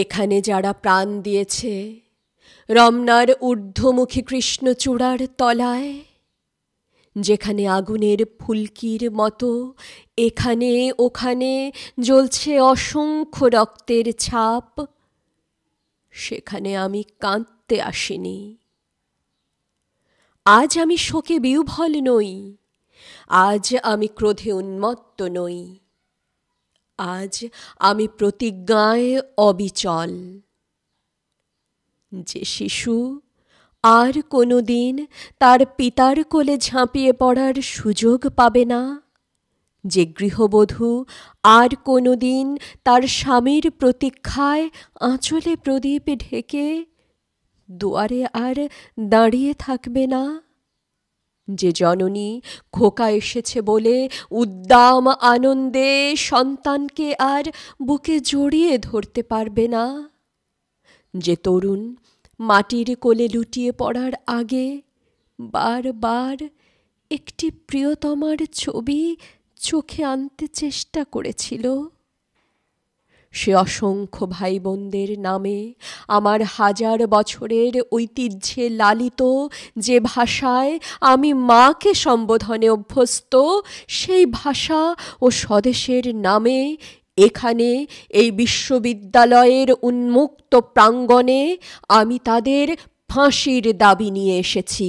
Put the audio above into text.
এখানে যারা প্রাণ দিয়েছে রমনার ঊর্ধ্বমুখী কৃষ্ণচূড়ার তলায় যেখানে আগুনের ফুলকির মতো এখানে ওখানে জ্বলছে অসংখ্য রক্তের ছাপ সেখানে আমি কাঁদতে আসিনি আজ আমি শোকে বিউভল নই আজ আমি ক্রোধে উন্মত্ত নই আজ আমি প্রতিজ্ঞায় অবিচল যে শিশু আর কোনো দিন তার পিতার কোলে ঝাঁপিয়ে পড়ার সুযোগ পাবে না যে গৃহবধূ আর কোনো দিন তার স্বামীর প্রতীক্ষায় আঁচলে প্রদীপ ঢেকে দুয়ারে আর দাঁড়িয়ে থাকবে না যে জননী খোকা এসেছে বলে উদ্দাম আনন্দে সন্তানকে আর বুকে জড়িয়ে ধরতে পারবে না যে তরুণ মাটির কোলে লুটিয়ে পড়ার আগে বারবার একটি প্রিয়তমার ছবি চোখে আনতে চেষ্টা করেছিল সে অসংখ্য ভাই বোনদের নামে আমার হাজার বছরের ঐতিহ্যে লালিত যে ভাষায় আমি মাকে সম্বোধনে অভ্যস্ত সেই ভাষা ও স্বদেশের নামে এখানে এই বিশ্ববিদ্যালয়ের উন্মুক্ত প্রাঙ্গণে আমি তাদের ফাঁসির দাবি নিয়ে এসেছি